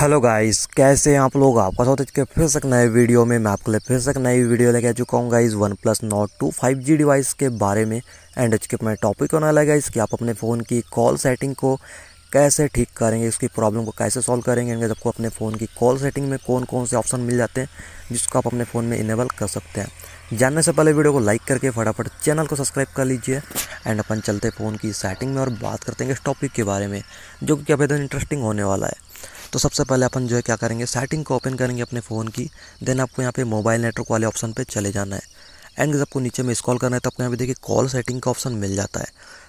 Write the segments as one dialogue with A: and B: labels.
A: hello guys कैसे हैं आप लोग आपका स्वागत है फिर से एक नए वीडियो में मैं आपके लिए फिर से एक नई वीडियो लेके आ चुका हूँ guys OnePlus Nord two five G device के बारे में एंड एच के अपने टॉपिक होने लगा इसके आप अपने फ़ोन की कॉल सेटिंग को कैसे ठीक करेंगे इसकी प्रॉब्लम को कैसे सॉल्व करेंगे एंड आपको अपने फ़ोन की कॉल सेटिंग में कौन कौन से ऑप्शन मिल जाते हैं जिसको आप अपने फ़ोन में इनेबल कर सकते हैं जानने से पहले वीडियो को लाइक करके फटाफट चैनल को सब्सक्राइब कर लीजिए एंड अपन चलते फ़ोन की सेटिंग में और बात करते हैं इस टॉपिक के बारे में जो कि अभी इंटरेस्टिंग होने वाला है तो सबसे पहले अपन जो है क्या करेंगे सेटिंग को ओपन करेंगे अपने फ़ोन की देन आपको यहाँ पे मोबाइल नेटवर्क वाले ऑप्शन पे चले जाना है एंड जब आपको नीचे में स्कॉल करना है तो आपको यहाँ पे देखिए कॉल सेटिंग का ऑप्शन मिल जाता है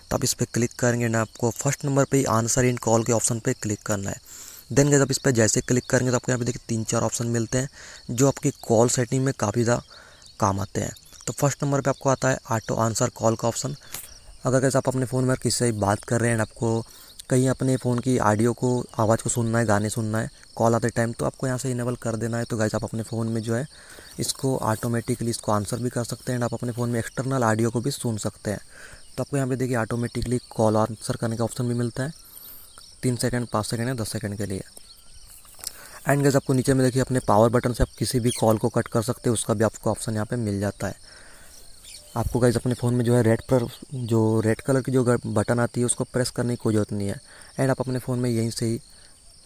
A: तो आप इस पर क्लिक करेंगे ना आपको फर्स्ट नंबर पर ही आंसर इन कॉल के ऑप्शन पर क्लिक करना है देन गए इस पर जैसे क्लिक करेंगे तो आपको यहाँ पे देखिए तीन चार ऑप्शन मिलते हैं जो आपकी कॉल सेटिंग में काफ़ी ज़्यादा काम आते हैं तो फर्स्ट नंबर पर आपको आता है ऑटो आंसर कॉल का ऑप्शन अगर कैसे आप अपने फ़ोन में किसी से बात कर रहे हैं आपको कहीं अपने फ़ोन की ऑडियो को आवाज़ को सुनना है गाने सुनना है कॉल आते टाइम तो आपको यहाँ से इनेबल कर देना है तो गाइज आप अपने फ़ोन में जो है इसको ऑटोमेटिकली इसको आंसर भी कर सकते हैं एंड आप अपने फ़ोन में एक्सटर्नल ऑडियो को भी सुन सकते हैं तो आपको यहाँ पे देखिए ऑटोमेटिकली कॉल आंसर करने का ऑप्शन भी मिलता है तीन सेकेंड पाँच सेकेंड या दस सेकेंड के लिए एंड गैस आपको नीचे में देखिए अपने पावर बटन से आप किसी भी कॉल को कट कर सकते हैं उसका भी आपको ऑप्शन यहाँ पर मिल जाता है आपको गाइज अपने फ़ोन में जो है रेड पर जो रेड कलर की जो बटन आती है उसको प्रेस करने की कोई ज़रूरत नहीं है एंड आप अपने फ़ोन में यहीं से ही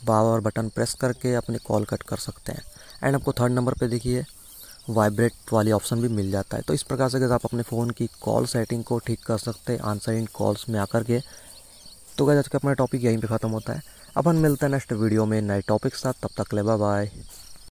A: पावर बटन प्रेस करके अपने कॉल कट कर सकते हैं एंड आपको थर्ड नंबर पे देखिए वाइब्रेट वाली ऑप्शन भी मिल जाता है तो इस प्रकार से अगर आप अपने फ़ोन की कॉल सेटिंग को ठीक कर सकते हैं आंसर इन कॉल्स में आकर के तो गैस आज का अपना टॉपिक यहीं पे ख़त्म होता है अब हम मिलते हैं नेक्स्ट वीडियो में नए टॉपिक साथ तब तक ले बाय